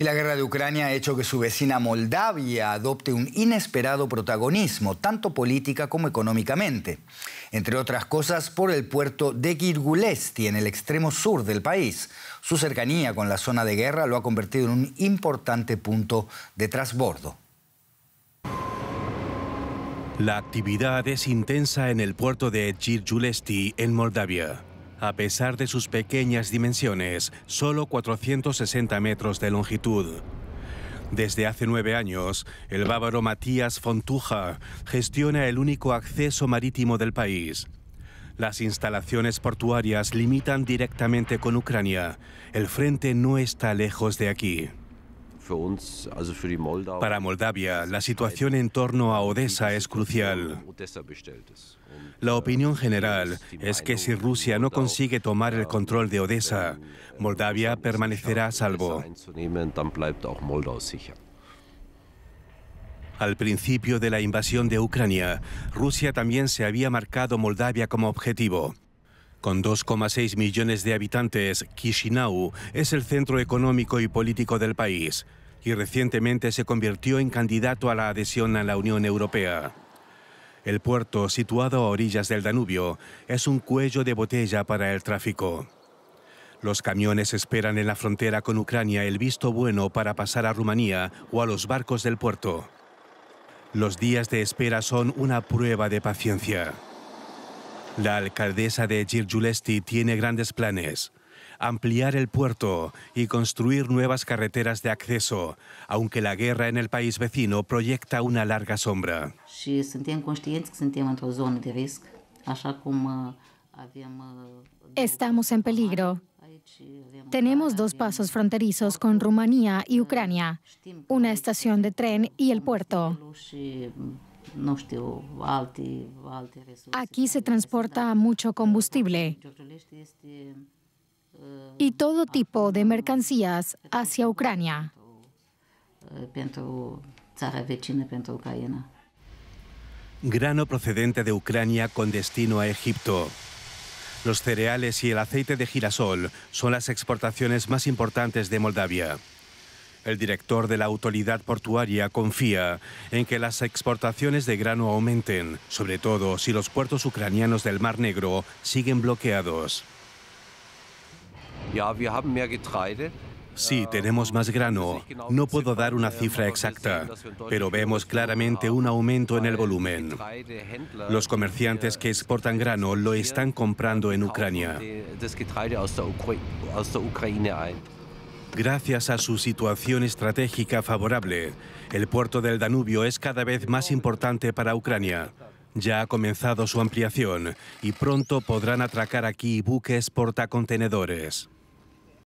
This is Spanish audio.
Y la guerra de Ucrania ha hecho que su vecina Moldavia adopte un inesperado protagonismo, tanto política como económicamente. Entre otras cosas, por el puerto de Girgulesti, en el extremo sur del país. Su cercanía con la zona de guerra lo ha convertido en un importante punto de transbordo. La actividad es intensa en el puerto de Girgulesti, en Moldavia a pesar de sus pequeñas dimensiones, solo 460 metros de longitud. Desde hace nueve años, el bávaro Matías Fontuja gestiona el único acceso marítimo del país. Las instalaciones portuarias limitan directamente con Ucrania. El frente no está lejos de aquí. Para Moldavia, la situación en torno a Odessa es crucial. La äh, opinión general es que si Rusia no consigue tomar el control de Odessa, äh, Moldavia permanecerá a salvo. Al principio de la invasión de Ucrania, Rusia también se había marcado Moldavia como objetivo. Con 2,6 millones de habitantes, Chisinau es el centro económico y político del país y recientemente se convirtió en candidato a la adhesión a la Unión Europea. El puerto, situado a orillas del Danubio, es un cuello de botella para el tráfico. Los camiones esperan en la frontera con Ucrania el visto bueno para pasar a Rumanía o a los barcos del puerto. Los días de espera son una prueba de paciencia. La alcaldesa de Girgiulesti tiene grandes planes. Ampliar el puerto y construir nuevas carreteras de acceso, aunque la guerra en el país vecino proyecta una larga sombra. Uh, uh, Estamos en peligro. Tenemos dos pasos fronterizos con Rumanía y Ucrania, una estación de tren y el puerto. Aquí se transporta mucho combustible este, este, eh, y todo ah, tipo de mercancías este hacia Ucrania. Eh, Grano procedente de Ucrania con destino a Egipto. Los cereales y el aceite de girasol son las exportaciones más importantes de Moldavia. El director de la autoridad portuaria confía en que las exportaciones de grano aumenten, sobre todo si los puertos ucranianos del Mar Negro siguen bloqueados. Sí, tenemos más grano. No puedo dar una cifra exacta, pero vemos claramente un aumento en el volumen. Los comerciantes que exportan grano lo están comprando en Ucrania. Gracias a su situación estratégica favorable, el puerto del Danubio es cada vez más importante para Ucrania. Ya ha comenzado su ampliación y pronto podrán atracar aquí buques portacontenedores.